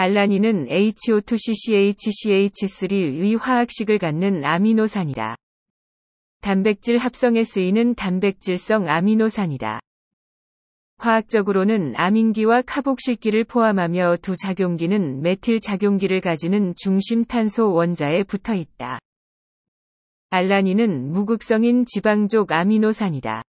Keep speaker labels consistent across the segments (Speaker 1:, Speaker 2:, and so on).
Speaker 1: 알라닌은 HO2CCHCH3의 화학식을 갖는 아미노산이다. 단백질 합성에 쓰이는 단백질성 아미노산이다. 화학적으로는 아민기와 카복실기를 포함하며 두 작용기는 메틸 작용기를 가지는 중심 탄소 원자에 붙어 있다. 알라닌은 무극성인 지방족 아미노산이다.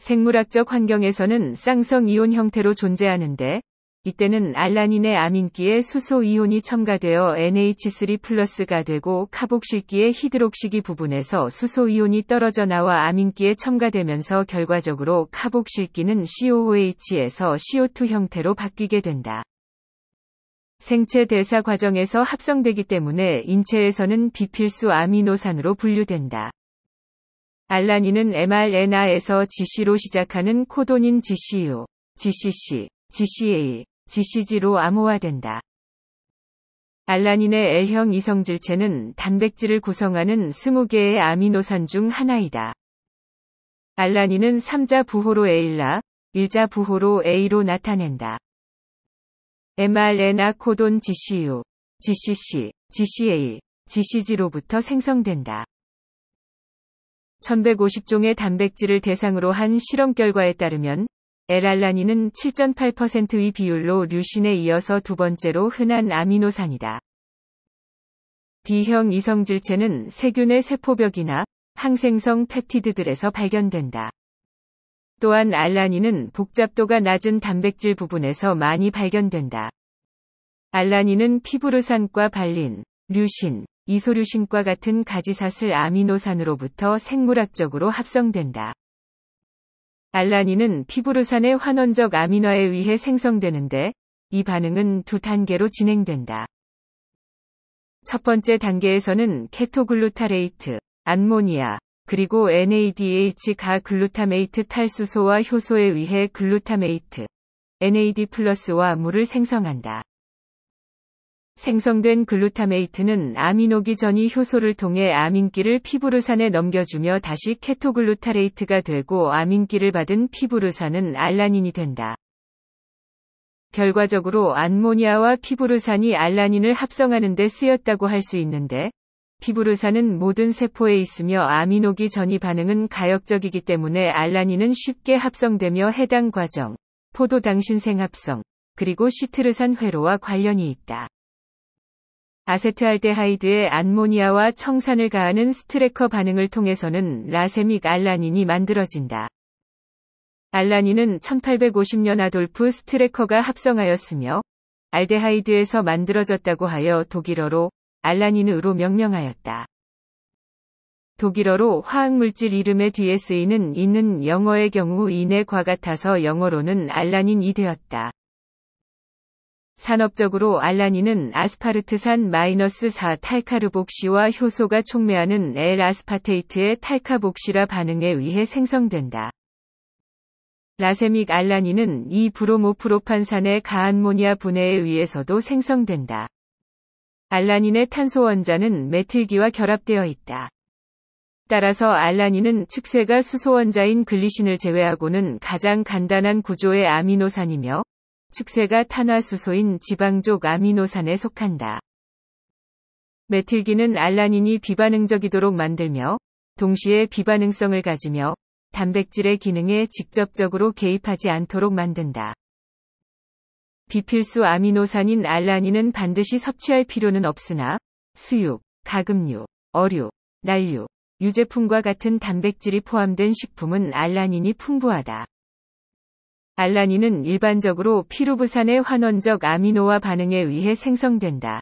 Speaker 1: 생물학적 환경에서는 쌍성 이온 형태로 존재하는데 이때는 알라닌의 아민기에 수소 이온이 첨가되어 NH3 플러스가 되고 카복실기의 히드록시기 부분에서 수소 이온이 떨어져 나와 아민기에 첨가되면서 결과적으로 카복실기는 COOH에서 CO2 형태로 바뀌게 된다. 생체 대사 과정에서 합성되기 때문에 인체에서는 비필수 아미노산으로 분류된다. 알라닌은 mRNA에서 GC로 시작하는 코도닌 GCU, GCC, GCA, GCG로 암호화된다. 알라닌의 L형 이성질체는 단백질을 구성하는 20개의 아미노산 중 하나이다. 알라닌은 3자 부호로 A라, 1자 부호로 A로 나타낸다. mRNA 코돈 GCU, GCC, GCA, GCG로부터 생성된다. 1150종의 단백질을 대상으로 한 실험 결과에 따르면 엘알라닌은 7.8%의 비율로 류신에 이어서 두 번째로 흔한 아미노산이다. D형 이성질체는 세균의 세포벽이나 항생성 펩티드들에서 발견된다. 또한 알라닌은 복잡도가 낮은 단백질 부분에서 많이 발견된다. 알라닌은 피부르산과 발린, 류신, 이소류신과 같은 가지사슬 아미노산으로부터 생물학적으로 합성된다. 알라닌은 피부르산의 환원적 아미노에 의해 생성되는데 이 반응은 두 단계로 진행된다. 첫 번째 단계에서는 케토글루타레이트, 암모니아, 그리고 NADH가 글루타메이트 탈수소와 효소에 의해 글루타메이트, NAD+와 플러스 물을 생성한다. 생성된 글루타메이트는 아미노기 전이 효소를 통해 아민기를 피부르산에 넘겨주며 다시 케토글루타레이트가 되고 아민기를 받은 피부르산은 알라닌이 된다. 결과적으로 암모니아와 피부르산이 알라닌을 합성하는 데 쓰였다고 할 수 있는데 피부르산은 모든 세포에 있으며 아미노기 전이 반응은 가역적이기 때문에 알라닌은 쉽게 합성되며 해당 과정, 포도당신생 합성, 그리고 시트르산 회로와 관련이 있다. 아세트알데하이드의 암모니아와 청산을 가하는 스트레커 반응을 통해서는 라세믹 알라닌이 만들어진다. 알라닌은 1850년 아돌프 스트레커가 합성하였으며 알데하이드에서 만들어졌다고 하여 독일어로 알라닌으로 명명하였다. 독일어로 화학물질 이름의 뒤에 쓰이는 이는 영어의 경우 인의 과 같아서 영어로는 알라닌이 되었다. 산업적으로 알라닌은 아스파르트산 마이너스 4 탈카르복시와 효소가 촉매하는 L아스파테이트의 탈카복시라 반응에 의해 생성된다. 라세믹 알라닌은 이 브로모프로판산의 가암모니아 분해에 의해서도 생성된다. 알라닌의 탄소 원자는 메틸기와 결합되어 있다. 따라서 알라닌은 측세가 수소 원자인 글리신을 제외하고는 가장 간단한 구조의 아미노산이며 축세가 탄화수소인 지방족 아미노산에 속한다. 메틸기는 알라닌이 비반응적이도록 만들며 동시에 비반응성을 가지며 단백질의 기능에 직접적으로 개입하지 않도록 만든다. 비필수 아미노산인 알라닌은 반드시 섭취할 필요는 없으나 수육, 가금류, 어류, 날류, 유제품과 같은 단백질이 포함된 식품은 알라닌이 풍부하다. 알라닌은 일반적으로 피루부산의 환원적 아미노화 반응에 의해 생성된다.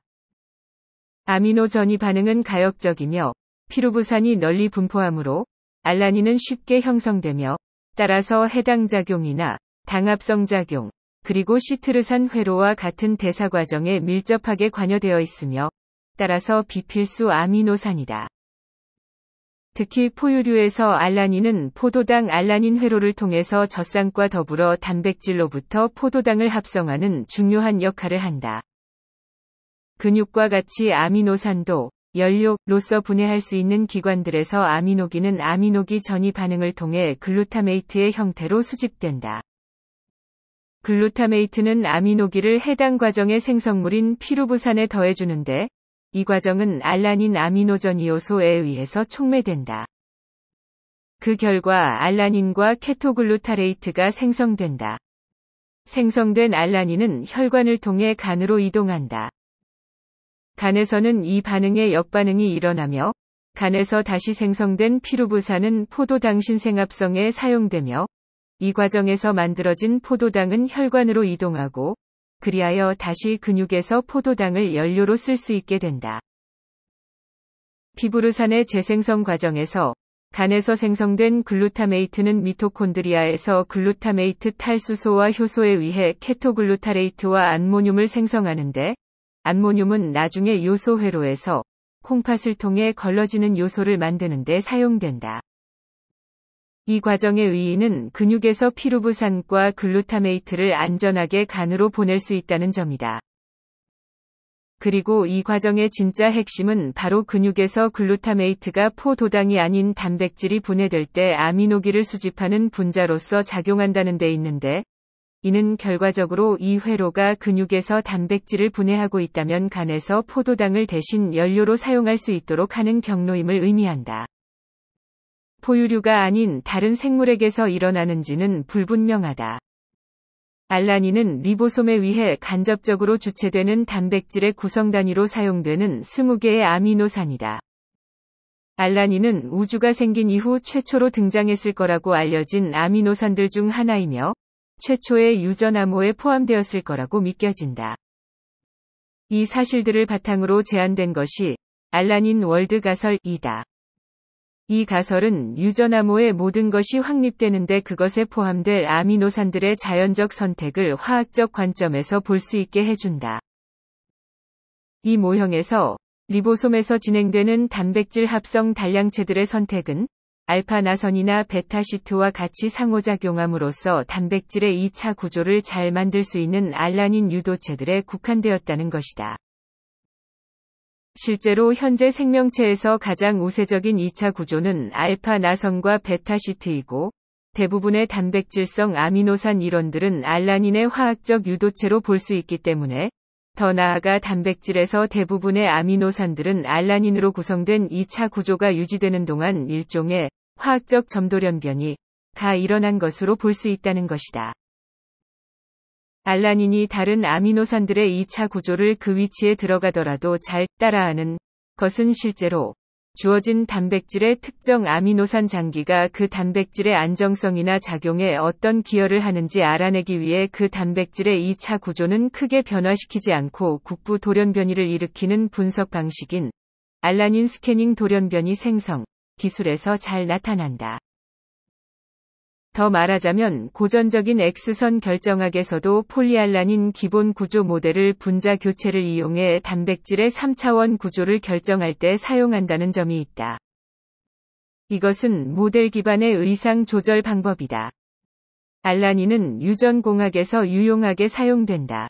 Speaker 1: 아미노 전이 반응은 가역적이며 피루부산이 널리 분포하므로 알라닌은 쉽게 형성되며 따라서 해당 작용이나 당합성 작용 그리고 시트르산 회로와 같은 대사 과정에 밀접하게 관여되어 있으며 따라서 비필수 아미노산이다. 특히 포유류에서 알라닌은 포도당 알라닌 회로를 통해서 젖산과 더불어 단백질로부터 포도당을 합성하는 중요한 역할을 한다. 근육과 같이 아미노산도 연료로서 분해할 수 있는 기관들에서 아미노기는 아미노기 전이 반응을 통해 글루타메이트의 형태로 수집된다. 글루타메이트는 아미노기를 해당 과정의 생성물인 피루부산에 더해주는데 이 과정은 알라닌 아미노전 이오소에 의해서 촉매된다. 그 결과 알라닌과 케토글루타레이트가 생성된다. 생성된 알라닌은 혈관을 통해 간으로 이동한다. 간에서는 이 반응의 역반응이 일어나며 간에서 다시 생성된 피루부산은 포도당신 생합성에 사용되며 이 과정에서 만들어진 포도당은 혈관으로 이동하고 그리하여 다시 근육에서 포도당을 연료로 쓸 수 있게 된다. 피부르산의 재생성 과정에서 간에서 생성된 글루타메이트는 미토콘드리아에서 글루타메이트 탈수소와 효소에 의해 케토글루타레이트와 암모늄을 생성하는데 암모늄은 나중에 요소 회로에서 콩팥을 통해 걸러지는 요소를 만드는 데 사용된다. 이 과정의 의의는 근육에서 피루부산과 글루타메이트를 안전하게 간으로 보낼 수 있다는 점이다. 그리고 이 과정의 진짜 핵심은 바로 근육에서 글루타메이트가 포도당이 아닌 단백질이 분해될 때 아미노기를 수집하는 분자로서 작용한다는 데 있는데, 이는 결과적으로 이 회로가 근육에서 단백질을 분해하고 있다면 간에서 포도당을 대신 연료로 사용할 수 있도록 하는 경로임을 의미한다. 포유류가 아닌 다른 생물에게서 일어나는지는 불분명하다. 알라닌은 리보솜에 의해 간접적으로 주체되는 단백질의 구성 단위로 사용되는 20개의 아미노산이다. 알라닌은 우주가 생긴 이후 최초로 등장했을 거라고 알려진 아미노산들 중 하나이며 최초의 유전 암호에 포함되었을 거라고 믿겨진다. 이 사실들을 바탕으로 제안된 것이 알라닌 월드 가설이다. 이 가설은 유전암호의 모든 것이 확립되는데 그것에 포함될 아미노산들의 자연적 선택을 화학적 관점에서 볼 수 있게 해준다. 이 모형에서 리보솜에서 진행되는 단백질 합성 단량체들의 선택은 알파나선이나 베타시트와 같이 상호작용함으로써 단백질의 2차 구조를 잘 만들 수 있는 알라닌 유도체들에 국한되었다는 것이다. 실제로 현재 생명체에서 가장 우세적인 2차 구조는 알파 나선과 베타 시트이고 대부분의 단백질성 아미노산 이론들은 알라닌의 화학적 유도체로 볼 수 있기 때문에 더 나아가 단백질에서 대부분의 아미노산들은 알라닌으로 구성된 2차 구조가 유지되는 동안 일종의 화학적 점도련변이 가 일어난 것으로 볼 수 있다는 것이다. 알라닌이 다른 아미노산들의 2차 구조를 그 위치에 들어가더라도 잘 따라하는 것은 실제로 주어진 단백질의 특정 아미노산 장기가 그 단백질의 안정성이나 작용에 어떤 기여를 하는지 알아내기 위해 그 단백질의 2차 구조는 크게 변화시키지 않고 국부 돌연변이를 일으키는 분석 방식인 알라닌 스캐닝 돌연변이 생성 기술에서 잘 나타난다. 더 말하자면 고전적인 X선 결정학에서도 폴리알라닌 기본 구조 모델을 분자 교체를 이용해 단백질의 3차원 구조를 결정할 때 사용한다는 점이 있다. 이것은 모델 기반의 의상 조절 방법이다. 알라닌은 유전공학에서 유용하게 사용된다.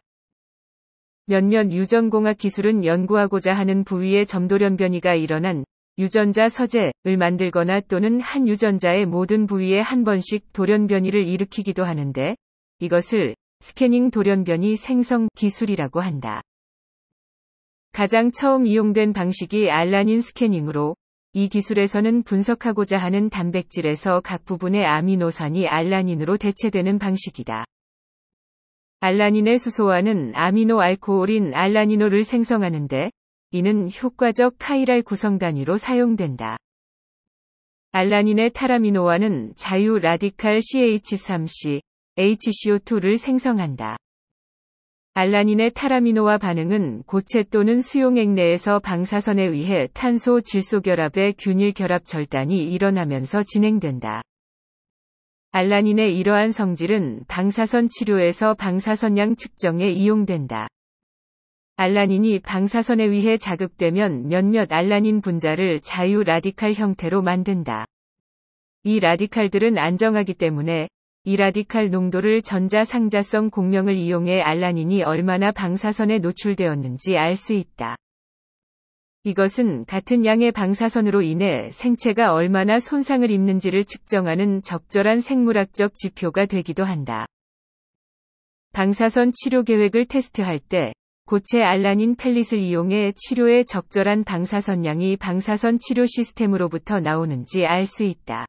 Speaker 1: 몇몇 유전공학 기술은 연구하고자 하는 부위의 점도련 변이가 일어난 유전자 서재를 만들거나 또는 한 유전자의 모든 부위에 한 번씩 돌연변이를 일으키기도 하는데 이것을 스캐닝 돌연변이 생성 기술이라고 한다. 가장 처음 이용된 방식이 알라닌 스캐닝으로 이 기술에서는 분석하고자 하는 단백질에서 각 부분의 아미노산이 알라닌으로 대체되는 방식이다. 알라닌의 수소화는 아미노 알코올인 알라니노를 생성하는데 이는 효과적 카이랄 구성 단위로 사용된다. 알라닌의 타라미노아는 자유 라디칼 CH3C, HCO2를 생성한다. 알라닌의 타라미노아 반응은 고체 또는 수용액 내에서 방사선에 의해 탄소 질소 결합의 균일 결합 절단이 일어나면서 진행된다. 알라닌의 이러한 성질은 방사선 치료에서 방사선량 측정에 이용된다. 알라닌이 방사선에 의해 자극되면 몇몇 알라닌 분자를 자유 라디칼 형태로 만든다. 이 라디칼들은 안정하기 때문에 이 라디칼 농도를 전자 상자성 공명을 이용해 알라닌이 얼마나 방사선에 노출되었는지 알 수 있다. 이것은 같은 양의 방사선으로 인해 생체가 얼마나 손상을 입는지를 측정하는 적절한 생물학적 지표가 되기도 한다. 방사선 치료 계획을 테스트할 때 고체 알라닌 펠릿을 이용해 치료에 적절한 방사선량이 방사선 치료 시스템으로부터 나오는지 알 수 있다.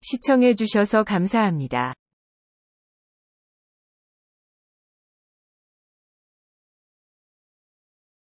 Speaker 1: 시청해주셔서 감사합니다.